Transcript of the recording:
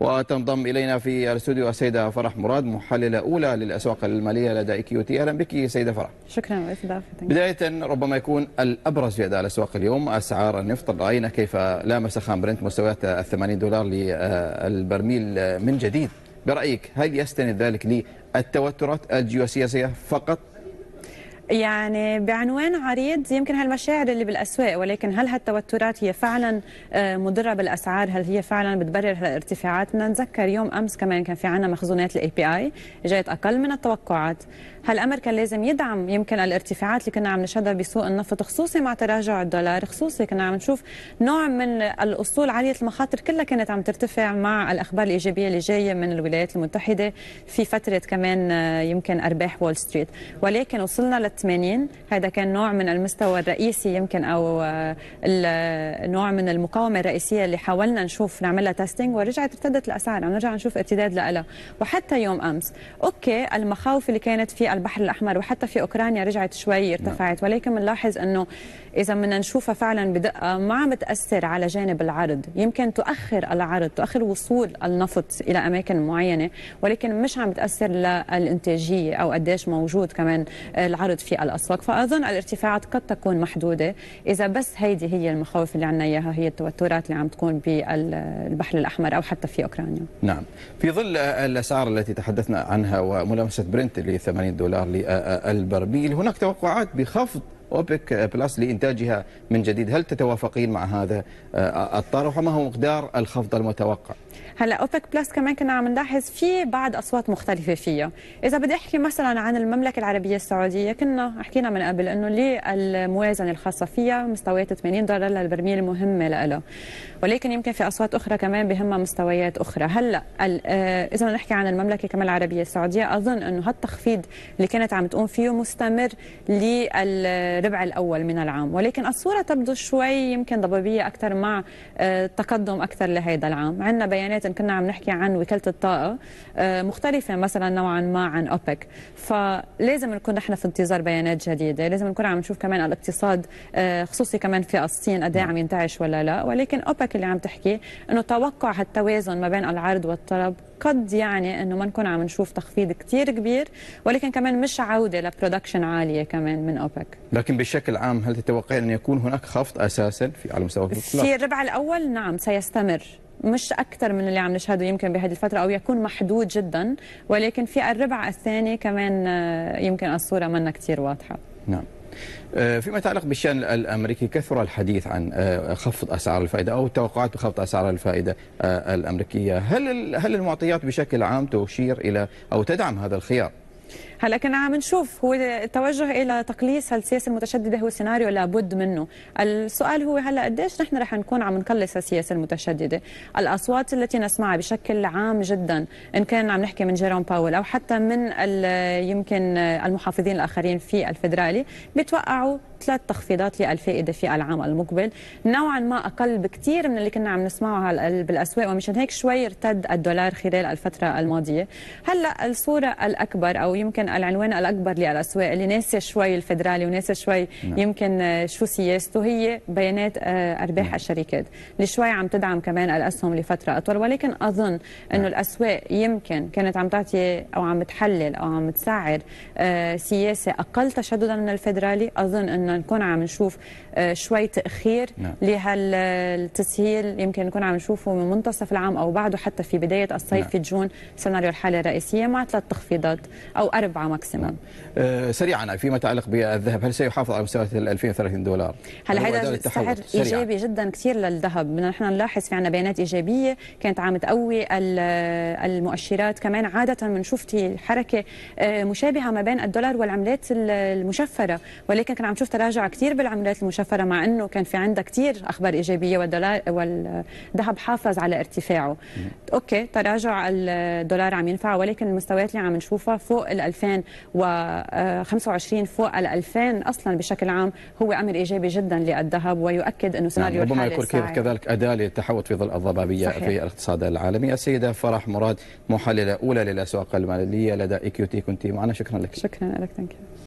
وتنضم الينا في الاستوديو السيده فرح مراد محلله اولى للاسواق الماليه لدى كيو تي اهلا بك سيده فرح شكرا لاستضافتك بدايه ربما يكون الابرز في اداء الاسواق اليوم اسعار النفط راينا كيف لامس خام برنت مستويات ال 80 دولار للبرميل من جديد برايك هل يستند ذلك للتوترات الجيوسياسيه فقط يعني بعنوان عريض يمكن هالمشاعر اللي بالاسواق ولكن هل هالتوترات هي فعلا آه، مضره بالاسعار؟ هل هي فعلا بتبرر هالارتفاعات؟ بدنا نتذكر يوم امس كمان كان في عنا مخزونات الاي بي اي جايت اقل من التوقعات، هالامر كان لازم يدعم يمكن الارتفاعات اللي كنا عم نشهدها بسوق النفط خصوصي مع تراجع الدولار، خصوصي كنا عم نشوف نوع من الاصول عاليه المخاطر كلها كانت عم ترتفع مع الاخبار الايجابيه اللي جايه من الولايات المتحده في فتره كمان آه، يمكن ارباح وول ستريت، ولكن وصلنا 80 هذا كان نوع من المستوى الرئيسي يمكن أو آه، نوع من المقاومة الرئيسية اللي حاولنا نشوف نعملها تيستينج ورجعت ارتدت الأسعار عم نرجع نشوف ارتداد لها وحتى يوم أمس أوكي المخاوف اللي كانت في البحر الأحمر وحتى في أوكرانيا رجعت شوي نعم. ارتفعت ولكن بنلاحظ أنه إذا بدنا نشوفها فعلا بدقة ما عم تأثر على جانب العرض يمكن تؤخر العرض تؤخر وصول النفط إلى أماكن معينة ولكن مش عم بتاثر للإنتاجية أو قديش موجود كمان العرض في الأسواق فأظن الارتفاعات قد تكون محدودة إذا بس هيدي هي المخاوف اللي عنا إياها هي التوترات اللي عم تكون بالبحر الأحمر أو حتى في أوكرانيا نعم في ظل الأسعار التي تحدثنا عنها وملامسة برنت ل 80 دولار للبرميل هناك توقعات بخفض أوبك بلس لإنتاجها من جديد هل تتوافقين مع هذا آه، الطرح وما هو مقدار الخفض المتوقع هلا اوبك بلس كمان كنا عم نلاحظ في بعض اصوات مختلفه فيها اذا بدي احكي مثلا عن المملكه العربيه السعوديه كنا حكينا من قبل انه ليه الموازنه الخاصه فيها مستويات 80 دولار للبرميل مهمه لها ولكن يمكن في اصوات اخرى كمان بهمها مستويات اخرى هلا آه، اذا بدنا نحكي عن المملكه كمان العربيه السعوديه اظن انه هالتخفيض اللي كانت عم تقوم فيه مستمر لل الربع الأول من العام ولكن الصورة تبدو شوي يمكن ضبابية أكثر مع آه، تقدم أكثر لهذا العام عندنا بيانات إن كنا عم نحكي عن وكالة الطاقة آه، مختلفة مثلا نوعا ما عن أوبك فلازم نكون نحن في انتظار بيانات جديدة لازم نكون عم نشوف كمان الاقتصاد آه، خصوصي كمان في الصين قد إيه نعم. عم ينتعش ولا لا ولكن أوبك اللي عم تحكي أنه توقع هالتوازن ما بين العرض والطلب قد يعني انه ما نكون عم نشوف تخفيض كثير كبير ولكن كمان مش عوده لبرودكشن عاليه كمان من اوبك لكن بشكل عام هل تتوقع ان يكون هناك خفض اساسا في على مستوى في الربع الاول نعم سيستمر مش اكثر من اللي عم نشهده يمكن بهذه الفتره او يكون محدود جدا ولكن في الربع الثاني كمان آه، يمكن الصوره منا كثير واضحه نعم آه، فيما يتعلق بالشان الامريكي كثر الحديث عن آه، خفض اسعار الفائده او التوقعات بخفض اسعار الفائده آه، الامريكيه، هل هل المعطيات بشكل عام تشير الى او تدعم هذا الخيار؟ هلا كنا عم نشوف هو التوجه الى تقليص هالسياسه المتشدده هو سيناريو لابد منه، السؤال هو هلا قديش نحن رح نكون عم نقلص هالسياسه المتشدده؟ الاصوات التي نسمعها بشكل عام جدا ان كان عم نحكي من جيرون باول او حتى من يمكن المحافظين الاخرين في الفدرالي بيتوقعوا ثلاث تخفيضات للفائده في العام المقبل، نوعا ما اقل بكثير من اللي كنا عم نسمعه بالاسواق ومشان هيك شوي ارتد الدولار خلال الفتره الماضيه. هلا الصوره الاكبر او يمكن العنوان الاكبر للاسواق اللي ناسي شوي الفدرالي وناسي شوي نعم. يمكن آه، شو سياسته هي بيانات آه، ارباح نعم. الشركات اللي شوي عم تدعم كمان الاسهم لفتره اطول ولكن اظن انه نعم. الاسواق يمكن كانت عم تعطي او عم تحلل او عم تسعر آه، سياسه اقل تشددا من الفدرالي اظن انه نكون عم نشوف شوي تاخير نعم. لهالتسهيل يمكن نكون عم نشوفه من منتصف العام او بعده حتى في بدايه الصيف نعم. في جون السيناريو الحالي الرئيسيه مع ثلاث تخفيضات او اربع أربعة ماكسيمم آه، سريعا فيما يتعلق بالذهب هل سيحافظ على مستوى 2030 دولار هلا هذا سعر إيجابي جدا كثير للذهب نحن نلاحظ في عنا بيانات إيجابية كانت عم تقوي المؤشرات كمان عادة بنشوف حركة آه، مشابهة ما بين الدولار والعملات المشفرة ولكن كان عم نشوف تراجع كثير بالعملات المشفرة مع أنه كان في عندها كثير أخبار إيجابية والدولار والذهب حافظ على ارتفاعه أوكي تراجع الدولار عم ينفع ولكن المستويات اللي عم نشوفها فوق ال 2000 2025 فوق ال 2000 اصلا بشكل عام هو امر ايجابي جدا للذهب ويؤكد انه نعم، سيناريو يعني ربما يكون كذلك اداه للتحوط في ظل الضبابيه صحيح. في الاقتصاد العالمي السيده فرح مراد محلله اولى للاسواق الماليه لدى اي كيو تي كنت معنا شكرا لك شكرا لك ثانك